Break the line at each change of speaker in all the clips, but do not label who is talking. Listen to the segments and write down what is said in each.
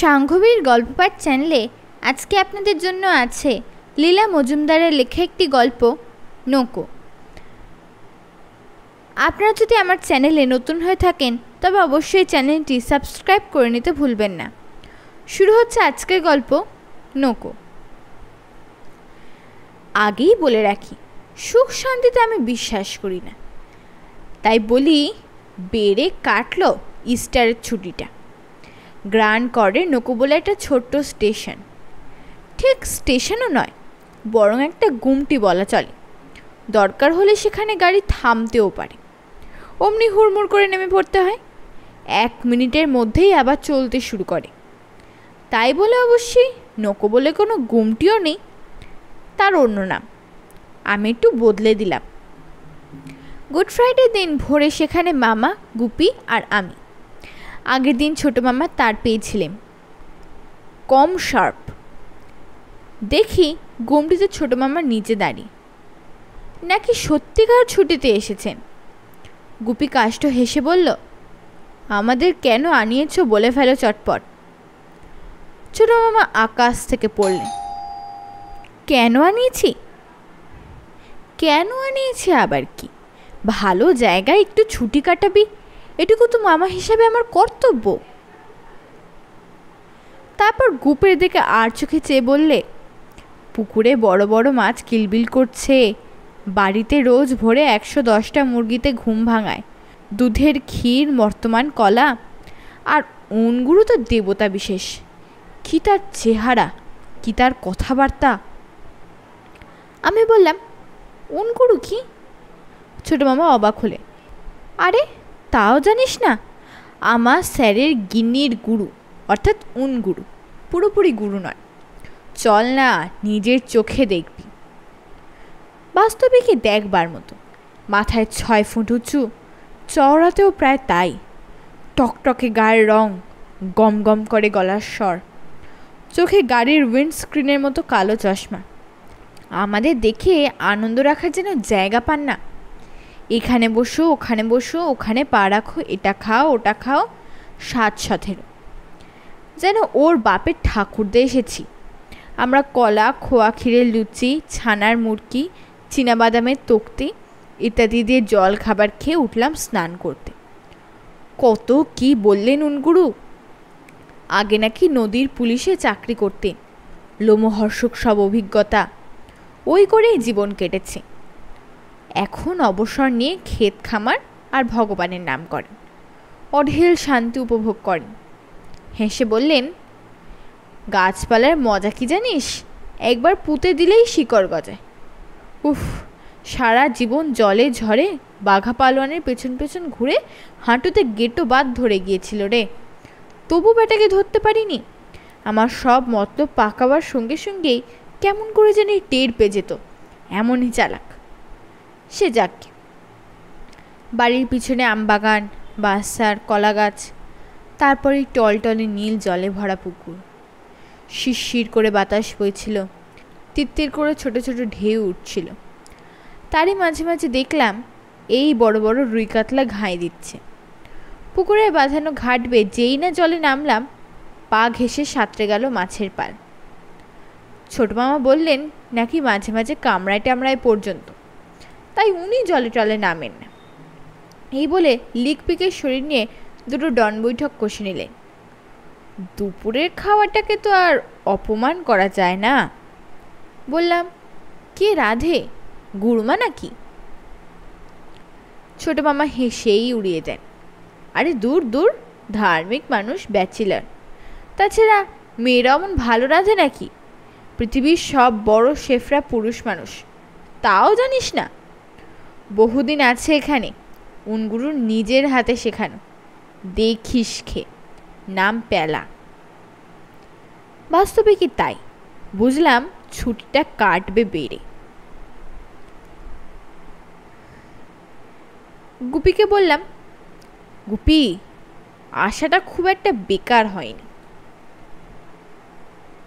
সাংঘবীর গল্পপাঠ চ্যানেলে আজকে আপনাদের জন্য আছে লীলা মজুমদারের লেখা একটি গল্প নৌকো আপনারা যদি আমার চ্যানেলে নতুন হয়ে থাকেন তবে অবশ্যই চ্যানেলটি সাবস্ক্রাইব করে নিতে ভুলবেন না শুরু হচ্ছে আজকের গল্প নৌকো আগেই বলে রাখি সুখ শান্তিতে আমি বিশ্বাস করি না তাই বলি বেড়ে কাটল ইস্টারের ছুটিটা গ্রান্ড করে নকু একটা ছোট্ট স্টেশন ঠিক স্টেশনও নয় বরং একটা গুমটি বলা চলে দরকার হলে সেখানে গাড়ি থামতেও পারে অমনি হুড়মুড় করে নেমে পড়তে হয় এক মিনিটের মধ্যেই আবার চলতে শুরু করে তাই বলে অবশ্যই নকো বলে কোনো গুমটিও নেই তার অন্য নাম আমি একটু বদলে দিলাম গুড ফ্রাইডে দিন ভোরে সেখানে মামা গুপি আর আমি আগের দিন ছোটো মামা তার পেয়েছিলেন কম শার্প দেখি গুমটিতে ছোটো মামার নিচে দাঁড়িয়ে নাকি সত্যিকার ছুটিতে এসেছেন গুপি কাষ্ট হেসে বলল আমাদের কেন আনিয়েছ বলে ফেলো চটপট ছোটো মামা আকাশ থেকে পড়লেন কেন আনিয়েছি কেন আনিয়েছি আবার কি ভালো জায়গায় একটু ছুটি কাটাবি এটুকু তো মামা হিসাবে আমার কর্তব্য তারপর গুপের দিকে আর চোখে চেয়ে বললে পুকুরে বড় বড় মাছ কিলবিল করছে বাড়িতে রোজ ভোরে একশো দশটা মুরগিতে ঘুম ভাঙায় দুধের ক্ষীর বর্তমান কলা আর উনগুরু তো দেবতা বিশেষ কি তার চেহারা কি তার কথাবার্তা আমি বললাম উনগুরু কি ছোটো মামা অবাক হলে আরে তাও জানিস না আমার স্যারের গিন্নির গুরু অর্থাৎ উন গুরু পুরোপুরি গুরু নয় চল না নিজের চোখে দেখবি বাস্তবিকই দেখবার মতো মাথায় ছয় ফুট উঁচু চওড়াতেও প্রায় তাই টকটকে গায়ের রং গম গম করে গলার স্বর চোখে গাড়ির উইন্ডস্ক্রিনের মতো কালো চশমা আমাদের দেখে আনন্দ রাখার যেন জায়গা পান না এখানে বসো ওখানে বসো ওখানে পা রাখো এটা খাও ওটা খাও সাত সাথের যেন ওর বাপের ঠাকুরদের এসেছি আমরা কলা খোয়া ক্ষীরের লুচি ছানার মুরকি বাদামের তক্তি ইত্যাদি দিয়ে জল খাবার খেয়ে উঠলাম স্নান করতে কত কি বললেন উনগুরু আগে নাকি নদীর পুলিশে চাকরি করতেন লোমহর্ষক সব অভিজ্ঞতা ওই করেই জীবন কেটেছে এখন অবসর নিয়ে ক্ষেত খামার আর ভগবানের নাম করেন অঢেল শান্তি উপভোগ করেন হেসে বললেন গাছপালার মজা কি জানিস একবার পুঁতে দিলেই শিকড় গজায় উফ সারা জীবন জলে ঝরে বাঘা পালোয়ানের পেছন পেছন ঘুরে হাঁটুতে গেটো বাদ ধরে গিয়েছিল রে তবু বেটাকে ধরতে পারিনি আমার সব মতলব পাকাবার সঙ্গে সঙ্গেই কেমন করে জানি টের পেয়ে যেত এমনই চালাক সে যাক বাড়ির পিছনে আমবাগান বাসার কলা গাছ তারপরে টলটলে নীল জলে ভরা পুকুর শিরশির করে বাতাস বইছিল তিত্তির করে ছোট ছোট ঢেউ উঠছিল তারই মাঝে মাঝে দেখলাম এই বড় বড় রুই কাতলা ঘাঁই দিচ্ছে পুকুরে বাঁধানো ঘাটবে যেই না জলে নামলাম পা ঘেসে সাঁতরে গেল মাছের পাল ছোট মামা বললেন নাকি মাঝে মাঝে কামড়ায় টামড়ায় পর্যন্ত তাই উনি জলে টলে নামেন এই বলে লিকপিকের শরীর নিয়ে দুটো ডন বৈঠক কষে নিলেন দুপুরের খাওয়াটাকে তো আর অপমান করা যায় না বললাম কে রাধে গুড়মা নাকি ছোটো মামা হেসেই উড়িয়ে দেন আরে দূর দূর ধার্মিক মানুষ ব্যাচেলার তাছাড়া মেয়েরা অমন ভালো রাঁধে নাকি পৃথিবীর সব বড় শেফরা পুরুষ মানুষ তাও জানিস না বহুদিন আছে এখানে উনগুরু নিজের হাতে শেখানো দেখিস খে নাম প্যালা বাস্তবে কি তাই বুঝলাম ছুটিটা কাটবে বেড়ে গুপিকে বললাম গুপি আশাটা খুব একটা বেকার হয়নি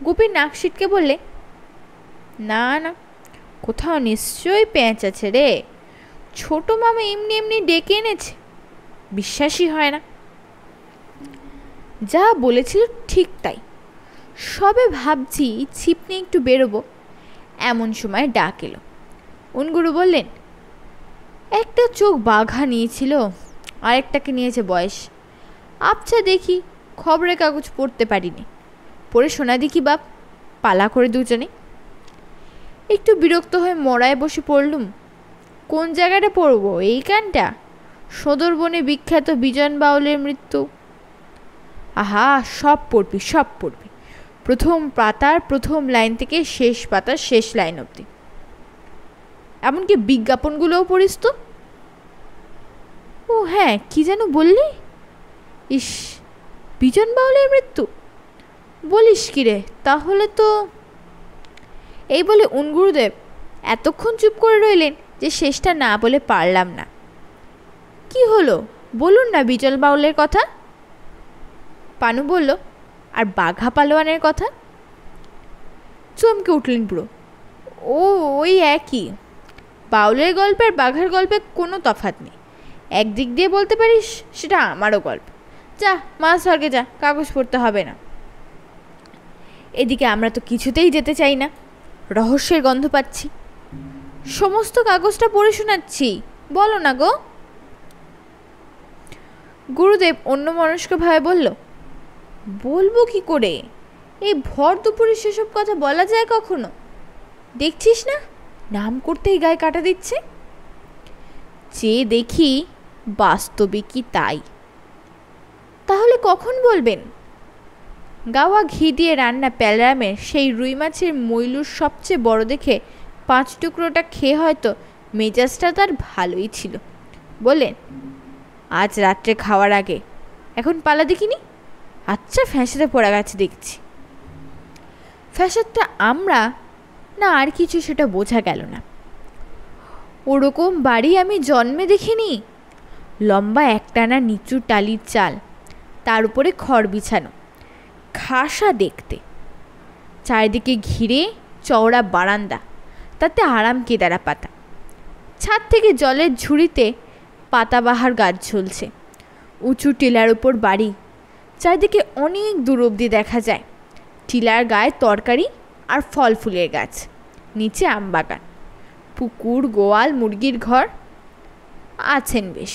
গুপি নাকশিটকে বললে না না কোথাও নিশ্চয়ই প্যাঁচ আছে রে ছোট মামা এমনি এমনি ডেকে এনেছে বিশ্বাসই হয় না যা বলেছিল ঠিক তাই সবে ভাবছি ছিপ নিয়ে একটু বেরোবো এমন সময় ডাক এলো উনগুরু বললেন একটা চোখ বাঘা নিয়েছিল আরেকটাকে নিয়েছে বয়স আবছা দেখি খবরের কাগজ পড়তে পারিনি পড়ে শোনা দেখি বাপ পালা করে দুজনে একটু বিরক্ত হয়ে মরায় বসে পড়লুম কোন জায়গাটা পড়ব কানটা সদরবনে বিখ্যাত বিজন বাউলের মৃত্যু আহা সব পড়বি সব পড়বি প্রথম পাতার প্রথম লাইন থেকে শেষ পাতার শেষ লাইন অবধি এমনকি বিজ্ঞাপনগুলোও পড়িস তো ও হ্যাঁ কি যেন বললি ইস বিজন বাউলের মৃত্যু বলিস কিরে তাহলে তো এই বলে উনগুরুদেব এতক্ষণ চুপ করে রইলেন যে শেষটা না বলে পারলাম না কি হলো বলুন না বিজল বাউলের কথা পানু বলল আর বাঘা পালোয়ানের কথা চমকে উঠলেন পুরো ও ওই একই বাউলের গল্পে আর বাঘার গল্পে কোনো তফাত নেই একদিক দিয়ে বলতে পারিস সেটা আমারও গল্প যা মা স্বর্গে যা কাগজ পড়তে হবে না এদিকে আমরা তো কিছুতেই যেতে চাই না রহস্যের গন্ধ পাচ্ছি সমস্ত কাগজটা পড়ে শোনাচ্ছি বলো না গো গুরুদেব অন্য মনস্কভাবে বলল বলবো কি করে এই ভর দুপুরে সেসব কথা বলা যায় কখনো দেখছিস না নাম করতেই গায়ে কাটা দিচ্ছে যে দেখি বাস্তবে কি তাই তাহলে কখন বলবেন গাওয়া ঘি দিয়ে রান্না প্যালরামের সেই রুই মাছের মইলুর সবচেয়ে বড় দেখে পাঁচ টুকরোটা খেয়ে হয়তো মেজাজটা তার ভালোই ছিল বললেন আজ রাত্রে খাওয়ার আগে এখন পালা দেখিনি আচ্ছা ফ্যাঁসাতে পড়া গেছে দেখছি ফ্যাসাদটা আমরা না আর কিছু সেটা বোঝা গেল না ওরকম বাড়ি আমি জন্মে দেখিনি লম্বা একটানা নিচু টালির চাল তার উপরে খড় বিছানো খাসা দেখতে চারিদিকে ঘিরে চওড়া বারান্দা তাতে আরাম কেদারা পাতা ছাদ থেকে জলের ঝুড়িতে পাতাবাহার গাছ ঝুলছে উঁচু টিলার উপর বাড়ি চারিদিকে অনেক দূর অবধি দেখা যায় টিলার গায়ে তরকারি আর ফল ফুলের গাছ নিচে আম বাগান পুকুর গোয়াল মুরগির ঘর আছেন বেশ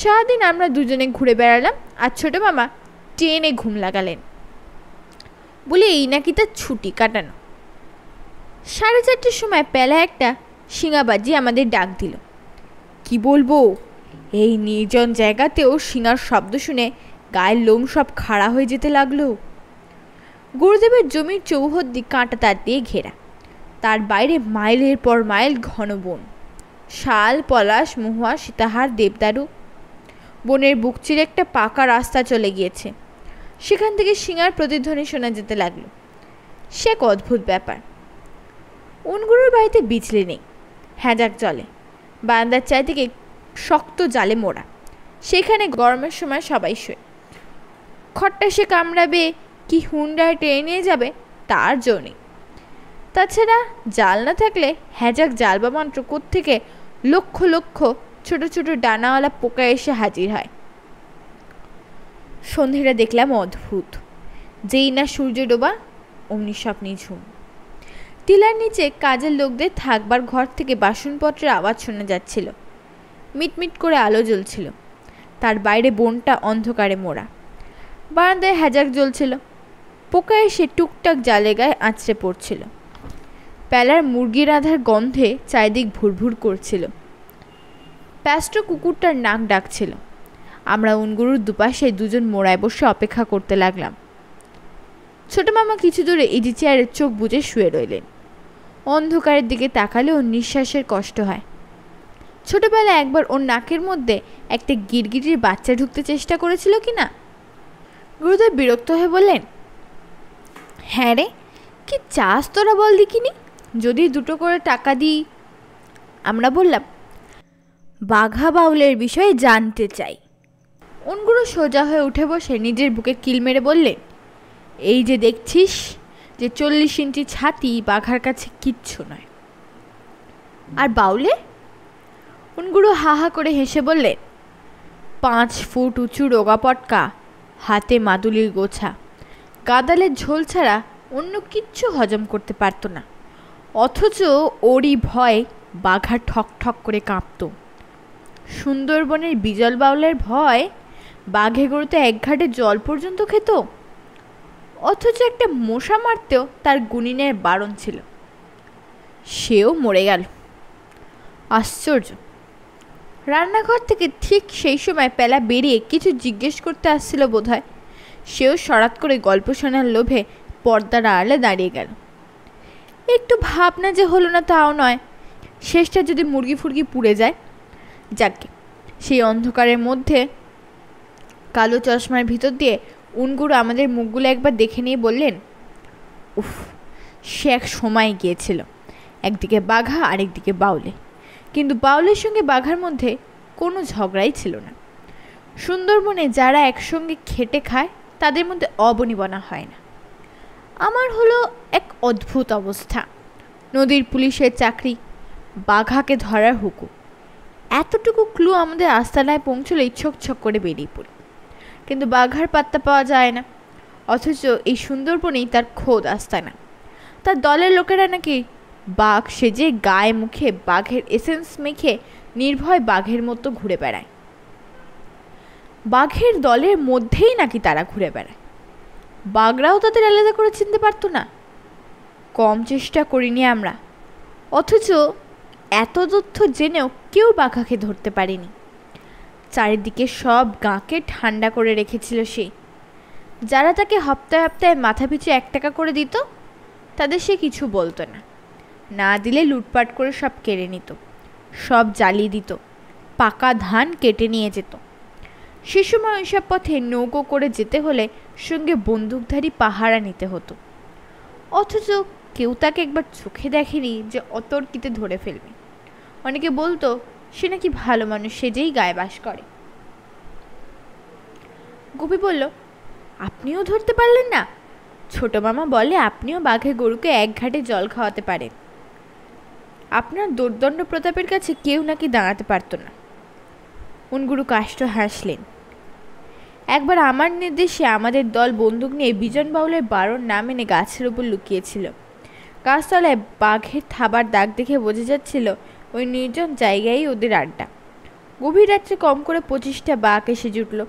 সারাদিন আমরা দুজনে ঘুরে বেড়ালাম আর ছোটো মামা ট্রেনে ঘুম লাগালেন বলে এই নাকি তার ছুটি কাটানো সাড়ে চারটের সময় পেলা একটা শিঙাবাজি আমাদের ডাক দিল কি বলবো এই নির্জন জায়গাতেও শিঙার শব্দ শুনে গায়ের লোম সব খাড়া হয়ে যেতে লাগলো গুরুদেবের জমির চৌহদ্দি কাঁটা তার দিয়ে ঘেরা তার বাইরে মাইলের পর মাইল ঘন বন শাল পলাশ মহুয়া সীতাহার দেবদারু বনের চিরে একটা পাকা রাস্তা চলে গিয়েছে সেখান থেকে শিঙার প্রতিধ্বনি শোনা যেতে লাগলো সে এক অদ্ভুত ব্যাপার উনগুড়োর বাড়িতে বিজলি নেই হ্যাঁজাক চলে বারান্দার চারিদিকে শক্ত জালে মোড়া সেখানে গরমের সময় সবাই শোয় খট্টা সে কামড়াবে কি হুন্ডায় টেনে নিয়ে যাবে তার জো নেই তাছাড়া জাল না থাকলে হ্যাজাক জাল বা মন্ত্র কোথেকে লক্ষ লক্ষ ছোট ছোট ডানাওয়ালা পোকা এসে হাজির হয় সন্ধেটা দেখলাম অদ্ভুত যেই না সূর্য ডোবা অমনি স্বপ্নে ঝুম টিলার নিচে কাজের লোকদের থাকবার ঘর থেকে বাসনপত্রের আওয়াজ শোনা যাচ্ছিল মিটমিট করে আলো জ্বলছিল তার বাইরে বনটা অন্ধকারে মোড়া বারান্দায় হ্যাজাক জ্বলছিল পোকা এসে টুকটাক জালে গায়ে আঁচড়ে পড়ছিল পেলার মুরগি রাধার গন্ধে চারিদিক ভুরভুর করছিল প্যাস্ট কুকুরটার নাক ডাকছিল আমরা উনগুরুর দুপাশে দুজন মোড়ায় বসে অপেক্ষা করতে লাগলাম ছোটো মামা কিছু দূরে ইজি চেয়ারের চোখ বুঝে শুয়ে রইলেন অন্ধকারের দিকে তাকালে ওর নিঃশ্বাসের কষ্ট হয় ছোটোবেলায় একবার ওর নাকের মধ্যে একটা গিরগিরির বাচ্চা ঢুকতে চেষ্টা করেছিল কি না গুরুদেব বিরক্ত হয়ে বললেন হ্যাঁ রে কি চাস তোরা বল দেখিনি যদি দুটো করে টাকা দিই আমরা বললাম বাঘা বাউলের বিষয়ে জানতে চাই অনগুলো সোজা হয়ে উঠে বসে নিজের বুকে কিল মেরে বললেন এই যে দেখছিস যে চল্লিশ ইঞ্চি ছাতি বাঘার কাছে কিচ্ছু নয় আর বাউলে উনগুরু হা হা করে হেসে বললেন পাঁচ ফুট উঁচু রোগা পটকা হাতে মাদুলির গোছা গাদালের ঝোল ছাড়া অন্য কিচ্ছু হজম করতে পারতো না অথচ ওরই ভয় বাঘা ঠক ঠক করে কাঁপত সুন্দরবনের বিজল বাউলের ভয় বাঘে গরুতে এক জল পর্যন্ত খেত অথচ একটা মশা মারতেও তার গুণিনের বারণ ছিল সেও মরে গেল আশ্চর্য রান্নাঘর থেকে ঠিক সেই সময় পেলা বেরিয়ে কিছু জিজ্ঞেস করতে আসছিল বোধহয় সেও সরাত করে গল্প শোনার লোভে পর্দার আড়ালে দাঁড়িয়ে গেল একটু ভাবনা যে হলো না তাও নয় শেষটা যদি মুরগি ফুরগি পুড়ে যায় যাকে সেই অন্ধকারের মধ্যে কালো চশমার ভিতর দিয়ে উনগুরু আমাদের মুখগুলো একবার দেখে নিয়ে বললেন উফ সে এক সময় গিয়েছিল একদিকে বাঘা আরেকদিকে বাউলে কিন্তু বাউলের সঙ্গে বাঘার মধ্যে কোনো ঝগড়াই ছিল না সুন্দরবনে যারা একসঙ্গে খেটে খায় তাদের মধ্যে অবনিবনা হয় না আমার হলো এক অদ্ভুত অবস্থা নদীর পুলিশের চাকরি বাঘাকে ধরার হুকু এতটুকু ক্লু আমাদের আস্তানায় পৌঁছলেই ছক ছক করে বেরিয়ে পড়ি কিন্তু বাঘার পাত্তা পাওয়া যায় না অথচ এই সুন্দরবনেই তার খোদ না তার দলের লোকেরা নাকি বাঘ সেজে গায়ে মুখে বাঘের এসেন্স মেখে নির্ভয় বাঘের মতো ঘুরে বেড়ায় বাঘের দলের মধ্যেই নাকি তারা ঘুরে বেড়ায় বাঘরাও তাদের আলাদা করে চিনতে পারতো না কম চেষ্টা করিনি আমরা অথচ এত তথ্য জেনেও কেউ বাঘাকে ধরতে পারিনি চারিদিকে সব গাঁকে ঠান্ডা করে রেখেছিল সে যারা তাকে হপ্তায় হপ্তায় মাথা পিছু এক টাকা করে দিত তাদের সে কিছু বলতো না না দিলে লুটপাট করে সব কেড়ে নিত সব জ্বালিয়ে দিত পাকা ধান কেটে নিয়ে যেত সে সময় ওইসব পথে নৌকো করে যেতে হলে সঙ্গে বন্দুকধারী পাহারা নিতে হতো অথচ কেউ তাকে একবার চোখে দেখেনি যে অতর্কিতে ধরে ফেলবে অনেকে বলতো সে নাকি ভালো মানুষ সেজেই গায়ে বাস করে গুপি বলল আপনিও ধরতে পারলেন না ছোট মামা বলে আপনিও বাঘে গরুকে এক ঘাটে জল খাওয়াতে পারেন আপনার দুর্দণ্ড প্রতাপের কাছে কেউ নাকি দাঁড়াতে পারত না উন গুরু কাষ্ট হাসলেন একবার আমার নির্দেশে আমাদের দল বন্দুক নিয়ে বিজন বাউলের বারণ না মেনে গাছের উপর লুকিয়েছিল গাছতলায় বাঘের থাবার দাগ দেখে বোঝা যাচ্ছিল ওই নির্জন জায়গায় ওদের আড্ডা গভীর রাত্রে কম করে পঁচিশটা বাঘ এসে জুটল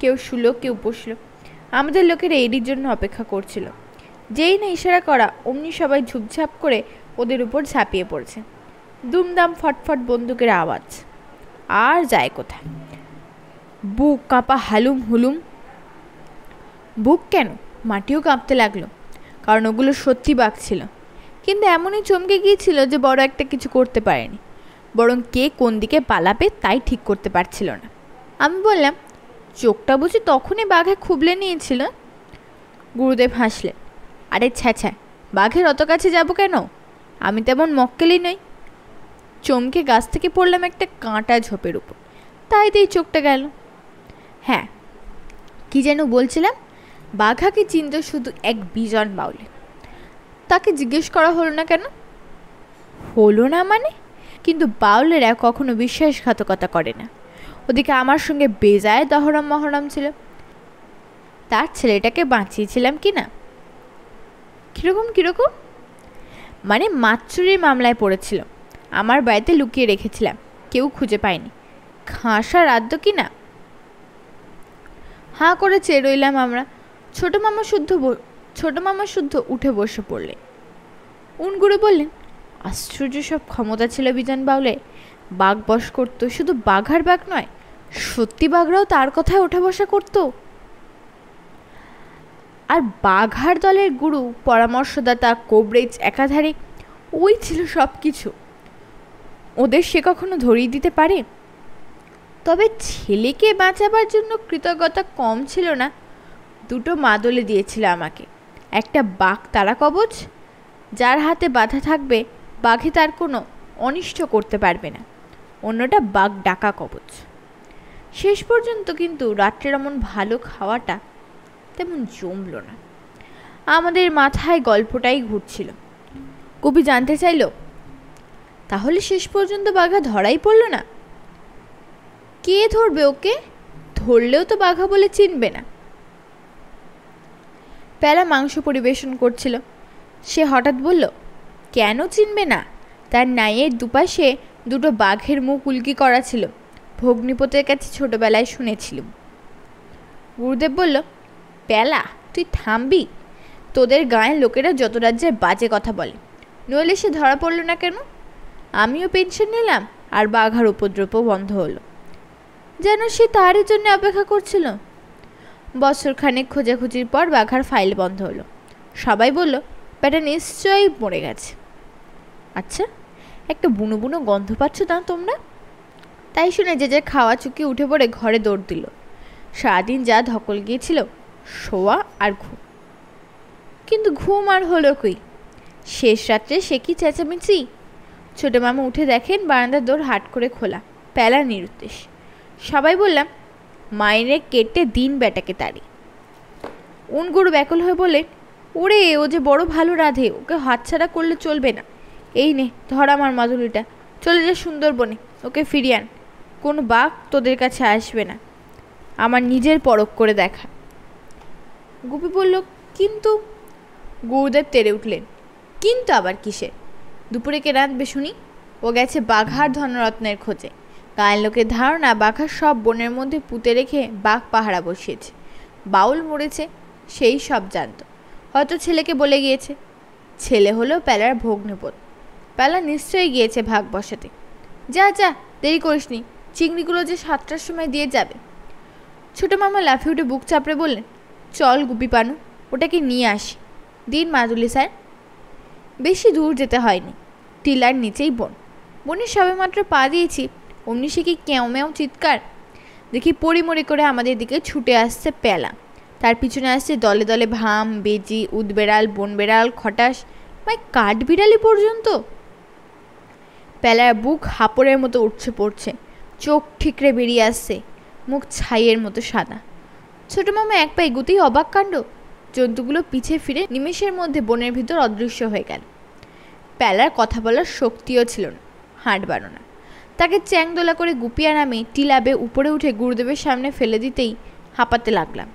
কেউ শুলো কেউ বসল আমাদের লোকের এরই জন্য অপেক্ষা করছিল যেই না ইশারা করা অমনি সবাই ঝুপঝাপ করে ওদের উপর ঝাঁপিয়ে পড়ছে দুমদাম ফটফট বন্দুকের আওয়াজ আর যায় কোথায় বুক কাঁপা হালুম হুলুম বুক কেন মাটিও কাঁপতে লাগলো কারণ ওগুলো সত্যি বাঘ ছিল কিন্তু এমনই চমকে গিয়েছিল যে বড় একটা কিছু করতে পারেনি বরং কে কোন দিকে পালাবে তাই ঠিক করতে পারছিল না আমি বললাম চোখটা বুঝি তখনই বাঘে খুবলে নিয়েছিল গুরুদেব হাসলেন আরে ছ্যা বাঘের অত কাছে যাব কেন আমি তেমন মক্কেলই নই চমকে গাছ থেকে পড়লাম একটা কাঁটা ঝোপের উপর তাই দিয়ে চোখটা গেল হ্যাঁ কি যেন বলছিলাম বাঘাকে চিনত শুধু এক বিজন বাউলে তাকে জিজ্ঞেস করা হলো না কেন হলো না মানে কিন্তু বাউলেরা কখনো বিশ্বাসঘাতকতা করে না ওদিকে আমার সঙ্গে বেজায় দহরম মহরম ছিল তার ছেলেটাকে বাঁচিয়েছিলাম কি না কীরকম কীরকম মানে মাতচুরির মামলায় পড়েছিল আমার বাড়িতে লুকিয়ে রেখেছিলাম কেউ খুঁজে পায়নি খাঁসা রাদ্য কি না হাঁ করে চেয়ে রইলাম আমরা ছোটো মামা শুদ্ধ ছোটো মামা শুদ্ধ উঠে বসে পড়লেন উনগুরু বললেন আশ্চর্য সব ক্ষমতা ছিল বিজন বাউলে বাঘ বস করত শুধু বাঘার বাঘ নয় সত্যি বাঘরাও তার কথায় ওঠা বসা করত আর বাঘার দলের গুরু পরামর্শদাতা কোবরেজ একাধারে ওই ছিল সব কিছু ওদের সে কখনো ধরিয়ে দিতে পারে তবে ছেলেকে বাঁচাবার জন্য কৃতজ্ঞতা কম ছিল না দুটো মাদলে দিয়েছিল আমাকে একটা বাঘ তারা কবচ যার হাতে বাধা থাকবে বাঘে তার কোনো অনিষ্ট করতে পারবে না অন্যটা বাঘ ডাকা কবচ শেষ পর্যন্ত কিন্তু রাত্রের এমন ভালো খাওয়াটা তেমন জমল না আমাদের মাথায় গল্পটাই ঘুরছিল কবি জানতে চাইল তাহলে শেষ পর্যন্ত বাঘা ধরাই পড়ল না কে ধরবে ওকে ধরলেও তো বাঘা বলে চিনবে না প্যালা মাংস পরিবেশন করছিল সে হঠাৎ বলল কেন চিনবে না তার নাইয়ের দুপাশে দুটো বাঘের মুখ উলকি করা ছিল ভগ্নিপতের কাছে ছোটোবেলায় শুনেছিলাম গুরুদেব বলল পেলা তুই থামবি তোদের গায়ে লোকেরা যত রাজ্যের বাজে কথা বলে নইলে সে ধরা পড়ল না কেন আমিও পেনশন নিলাম আর বাঘার উপদ্রবও বন্ধ হলো যেন সে তারই জন্য অপেক্ষা করছিল বছরখানেক খোঁজাখুঁজির পর বাঘার ফাইল বন্ধ হলো সবাই বলল ব্যাটা নিশ্চয়ই মরে গেছে আচ্ছা একটা বুনো বুনো গন্ধ পাচ্ছ না তোমরা তাই শুনে যে যে খাওয়া চুকি উঠে পড়ে ঘরে দৌড় দিল সারাদিন যা ধকল গিয়েছিল শোয়া আর ঘুম কিন্তু ঘুম আর হলো কই শেষ রাত্রে সে কি চেঁচামেচি ছোটো মামা উঠে দেখেন বারান্দার দৌড় হাট করে খোলা প্যালা নিরুদ্দেশ সবাই বললাম মায়ের কেটে দিন বেটাকে তারি উনগুরু ব্যাকুল হয়ে বলে ওরে ও যে বড় ভালো রাধে ওকে হাতছাড়া করলে চলবে না এই নে ধর আমার মাদুলিটা চলে যা সুন্দরবনে ওকে ফিরিয়ে আন কোনো বাঘ তোদের কাছে আসবে না আমার নিজের পরক করে দেখা গুপি বলল কিন্তু গুরুদেব তেড়ে উঠলেন কিন্তু আবার কিসে দুপুরে কে রাঁধবে শুনি ও গেছে বাঘার ধনরত্নের খোঁজে গায়ের লোকের ধারণা বাঘার সব বনের মধ্যে পুঁতে রেখে বাঘ পাহারা বসিয়েছে বাউল মরেছে সেই সব জানত হয়তো ছেলেকে বলে গিয়েছে ছেলে হলো প্যালার ভগ্নিপথ বেলা নিশ্চয়ই গিয়েছে ভাগ বসাতে যা যা দেরি করিস নি চিংড়িগুলো যে সাতটার সময় দিয়ে যাবে ছোটো মামা লাফি উঠে বুক চাপড়ে বললেন চল গুপি পানু ওটাকে নিয়ে আসি দিন মাজুলি স্যার বেশি দূর যেতে হয়নি টিলার নিচেই বন বনে সবে মাত্র পা দিয়েছি অমনি সে কি ক্যাঁও চিৎকার দেখি পরিমরে করে আমাদের দিকে ছুটে আসছে পেলা তার পিছনে আসছে দলে দলে ভাম বেজি উদবেড়াল বনবেড়াল খটাস মাই কাঠ বিড়ালি পর্যন্ত বেলার বুক হাঁপড়ের মতো উঠছে পড়ছে চোখ ঠিকরে বেরিয়ে আসছে মুখ ছাইয়ের মতো সাদা ছোটো মামা এক পা এগুতেই অবাক কাণ্ড জন্তুগুলো পিছে ফিরে নিমেষের মধ্যে বনের ভিতর অদৃশ্য হয়ে গেল প্যালার কথা বলার শক্তিও ছিল না বাড়ো না তাকে চ্যাংদোলা করে গুপিয়া নামে টিলাবে উপরে উঠে গুরুদেবের সামনে ফেলে দিতেই হাঁপাতে লাগলাম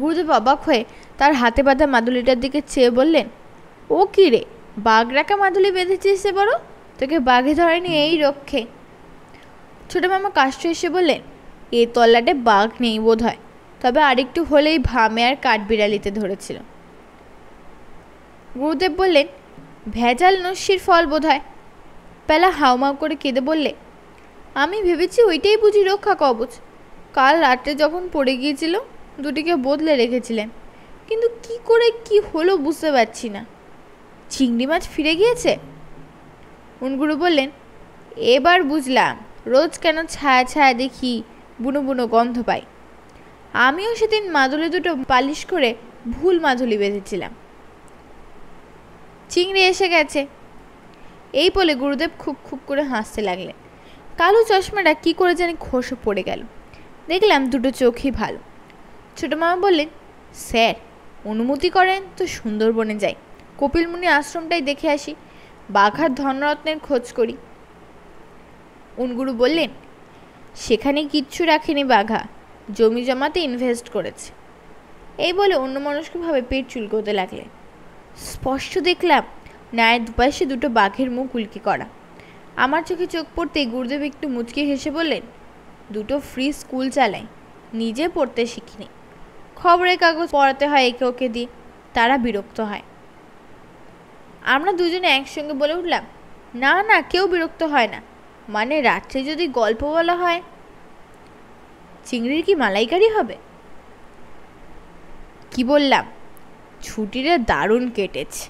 গুরুদেব অবাক হয়ে তার হাতে বাঁধা মাদুলিটার দিকে চেয়ে বললেন ও কী রে বাঘ রাখা মাদুলি বেঁধেছিস সে বড় তোকে বাঘে ধরেনি এই রক্ষে ছোট মামা কাষ্ট এসে বললেন এ তল্লাটে বাঘ নেই বোধ হয় তবে আরেকটু হলেই ভামে আর কাঠবিড়ালিতে ধরেছিল গুরুদেব বললেন ভেজাল নস্যির ফল বোধ হয় পেলা হাউমাউ করে কেঁদে বললে আমি ভেবেছি ওইটাই বুঝি রক্ষা কবচ কাল রাত্রে যখন পড়ে গিয়েছিল দুটিকে বদলে রেখেছিলেন কিন্তু কি করে কি হলো বুঝতে পারছি না চিংড়ি মাছ ফিরে গিয়েছে উনগুরু বললেন এবার বুঝলাম রোজ কেন ছায়া ছায়া দেখি বুনো বুনো গন্ধ পাই আমিও সেদিন মাদুলি দুটো পালিশ করে ভুল মাদুলি বেঁধেছিলাম চিংড়ি এসে গেছে এই বলে গুরুদেব খুব খুব করে হাসতে লাগলেন কালো চশমাটা কি করে জানি খসে পড়ে গেল দেখলাম দুটো চোখই ভালো ছোটো মামা বললেন স্যার অনুমতি করেন তো সুন্দরবনে যাই কপিলমুনি আশ্রমটাই দেখে আসি বাঘার ধনরত্নের খোঁজ করি উনগুরু বললেন সেখানে কিচ্ছু রাখেনি বাঘা জমি জমাতে ইনভেস্ট করেছে এই বলে অন্যমনস্কভাবে পেট চুলকোতে লাগলেন স্পষ্ট দেখলাম ন্যায় দুপাশে দুটো বাঘের মুখ উল্কি করা আমার চোখে চোখ পড়তেই গুরুদেব একটু মুচকে হেসে বললেন দুটো ফ্রি স্কুল চালাই নিজে পড়তে শিখিনি খবরের কাগজ পড়াতে হয় একে ওকে দিয়ে তারা বিরক্ত হয় আমরা দুজনে একসঙ্গে বলে উঠলাম না না কেউ বিরক্ত হয় না মানে রাত্রে যদি গল্প বলা হয় চিংড়ির কি মালাইকারি হবে কি বললাম ছুটিরে দারুণ কেটেছে